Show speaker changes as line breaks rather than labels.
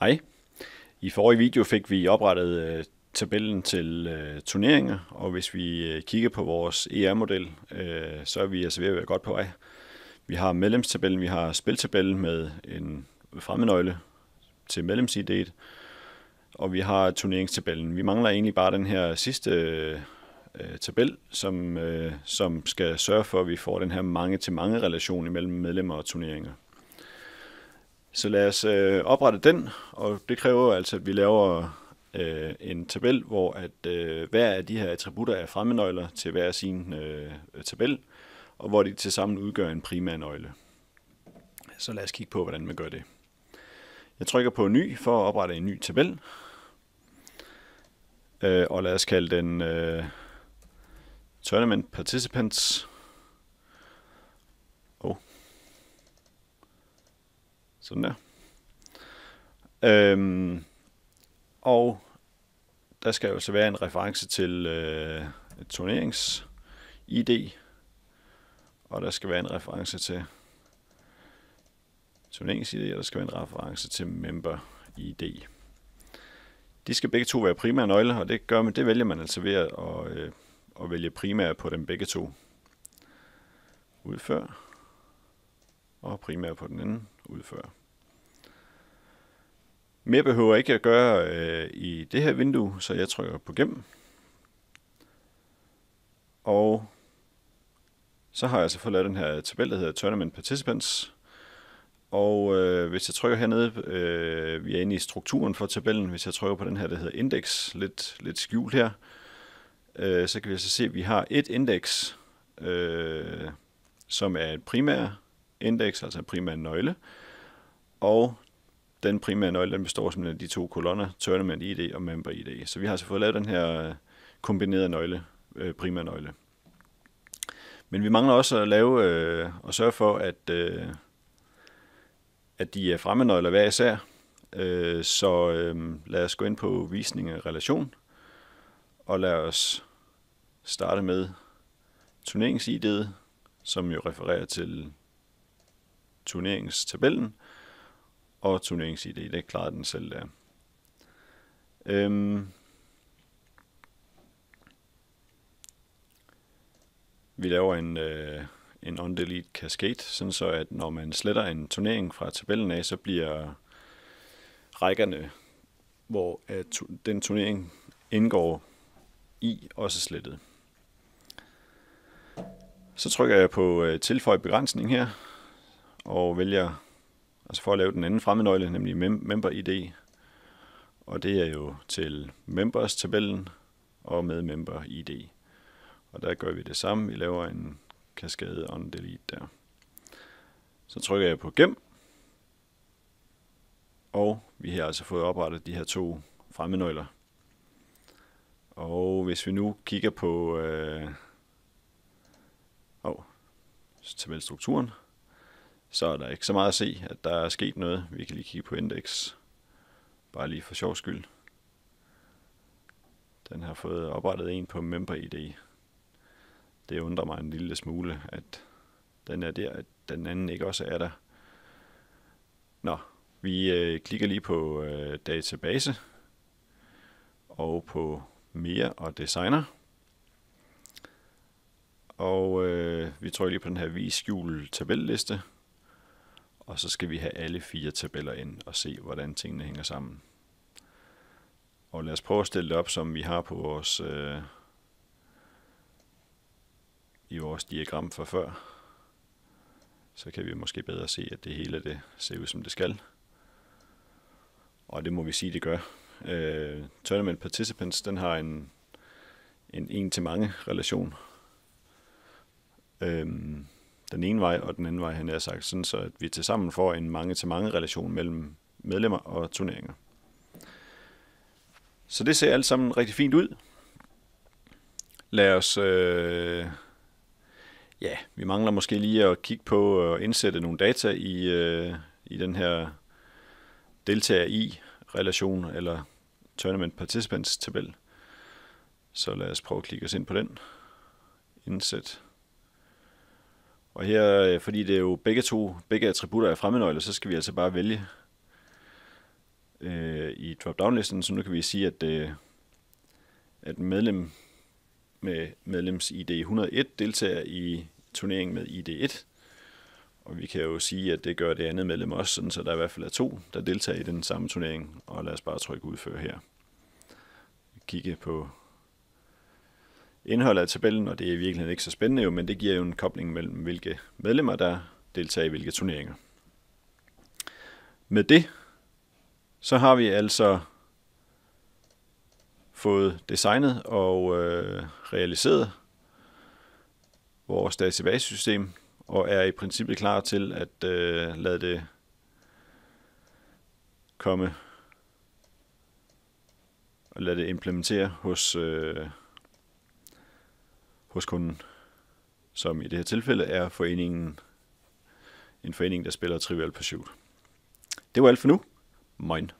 Hej. I forrige video fik vi oprettet øh, tabellen til øh, turneringer, og hvis vi øh, kigger på vores ER-model, så er vi altså ved at være godt på vej. Vi har medlemstabellen, vi har spiltabellen med en fremmednøgle til medlemsidet, og vi har turneringstabellen. Vi mangler egentlig bare den her sidste tabel, som, som skal sørge for, at vi får den her mange-til-mange relation imellem medlemmer og turneringer. Så lad os øh, oprette den, og det kræver altså, at vi laver øh, en tabel, hvor at øh, hver af de her attributter er fremmenøgler til hver sin øh, tabel, og hvor de til sammen udgør en primærnøgle. Så lad os kigge på, hvordan man gør det. Jeg trykker på ny for at oprette en ny tabel, øh, og lad os kalde den øh, Tournament Participants. Sådan der. Øhm, og der skal jo så være en reference til øh, et turnerings-ID, og der skal være en reference til turnerings-ID, og der skal være en reference til member-ID. De skal begge to være primære nøgler, og det, gør man, det vælger man altså ved at, og, øh, at vælge primære på dem begge to. Udfør, og primære på den anden, udfør. Mere behøver jeg ikke at gøre øh, i det her vindue, så jeg trykker på gem. Og så har jeg så fået lavet den her tabel, der hedder Tournament Participants. Og øh, hvis jeg trykker hernede, øh, vi er inde i strukturen for tabellen, hvis jeg trykker på den her, der hedder Index, lidt, lidt skjult her, øh, så kan vi så altså se, at vi har et index, øh, som er et primær index, altså en primær nøgle, og den primære nøgle, den består simpelthen af de to kolonner, Tournament ID og Member ID. Så vi har altså fået lavet den her øh, kombinerede nøgle, øh, primære nøgle. Men vi mangler også at lave øh, og sørge for, at, at de er fremmednøgler hver især. så lad os gå ind på visning af relation, og lad os starte med turnerings-ID'et, som jo refererer til turneringstabellen. tabellen og turnerings-ID. Det klarede den selv der. Øhm, vi laver en, øh, en undelete cascade, sådan så at når man sletter en turnering fra tabellen af, så bliver rækkerne, hvor at øh, den turnering indgår i, også slettet. Så trykker jeg på øh, tilføj begrænsning her, og vælger altså for at lave den anden fremmednøgle, nemlig mem- member ID. Og det er jo til members-tabellen og med member ID. Og der gør vi det samme. Vi laver en kaskade on delete der. Så trykker jeg på gem. Og vi har altså fået oprettet de her to fremmednøgler. Og hvis vi nu kigger på øh, oh, tabelstrukturen, så er der ikke så meget at se, at der er sket noget. Vi kan lige kigge på indeks, bare lige for sjov skyld. Den har fået oprettet en på Member ID. Det undrer mig en lille smule, at den er der, at den anden ikke også er der. Nå, vi øh, klikker lige på øh, database og på mere og designer. Og øh, vi trykker lige på den her vis skjul tabelliste og så skal vi have alle fire tabeller ind og se, hvordan tingene hænger sammen. Og lad os prøve at stille det op, som vi har på vores, øh, i vores diagram fra før. Så kan vi måske bedre se, at det hele det ser ud, som det skal. Og det må vi sige, det gør. Øh, Tournament Participants, den har en en en-til-mange relation. Øh, den ene vej og den anden vej, han har sagt, sådan så at vi til sammen får en mange-til-mange relation mellem medlemmer og turneringer. Så det ser alt sammen rigtig fint ud. Lad os... Øh, ja, vi mangler måske lige at kigge på og indsætte nogle data i, øh, i den her deltager i relation eller tournament participants tabel. Så lad os prøve at klikke os ind på den. Indsæt og her, øh, fordi det er jo begge to, begge attributter er fremmednøgler, så skal vi altså bare vælge øh, i drop-down-listen, så nu kan vi sige, at, øh, at medlem med medlems ID 101 deltager i turneringen med ID 1. Og vi kan jo sige, at det gør det andet medlem også, sådan så der i hvert fald er to, der deltager i den samme turnering. Og lad os bare trykke udfør her. Kigge på indholdet af tabellen, og det er i virkeligheden ikke så spændende jo, men det giver jo en kobling mellem, hvilke medlemmer, der deltager i hvilke turneringer. Med det, så har vi altså fået designet og øh, realiseret vores databasesystem, og er i princippet klar til at øh, lade det komme og lade det implementere hos øh, hos kunden, som i det her tilfælde er foreningen, en forening, der spiller Trivial Pursuit. Det var alt for nu. Moin.